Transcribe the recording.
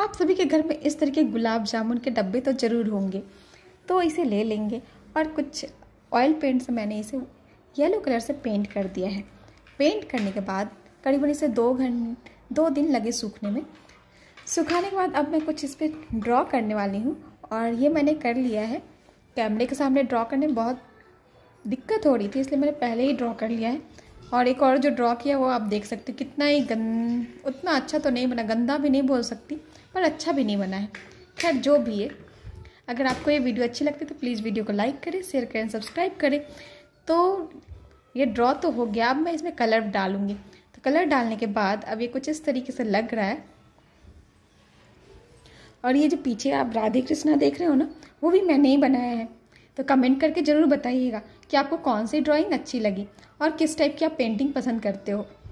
आप सभी के घर में इस तरह के गुलाब जामुन के डब्बे तो ज़रूर होंगे तो इसे ले लेंगे और कुछ ऑयल पेंट से मैंने इसे येलो कलर से पेंट कर दिया है पेंट करने के बाद करीबन इसे दो घंटे दो दिन लगे सूखने में सुखाने के बाद अब मैं कुछ इस पर ड्रॉ करने वाली हूँ और ये मैंने कर लिया है कैमरे के सामने ड्रॉ करने में बहुत दिक्कत हो रही थी इसलिए मैंने पहले ही ड्रॉ कर लिया है और एक और जो ड्रॉ किया वो आप देख सकते हो कितना ही गंद उतना अच्छा तो नहीं बना मतलब गंदा भी नहीं बोल सकती पर अच्छा भी नहीं बना है खैर जो भी है अगर आपको ये वीडियो अच्छी लगती है तो प्लीज़ वीडियो को लाइक करें शेयर करें सब्सक्राइब करें तो ये ड्रॉ तो हो गया अब मैं इसमें कलर डालूँगी तो कलर डालने के बाद अब ये कुछ इस तरीके से लग रहा है और ये जो पीछे आप राधे कृष्णा देख रहे हो ना वो भी मैंने ही बनाया है तो कमेंट करके ज़रूर बताइएगा कि आपको कौन सी ड्राइंग अच्छी लगी और किस टाइप की आप पेंटिंग पसंद करते हो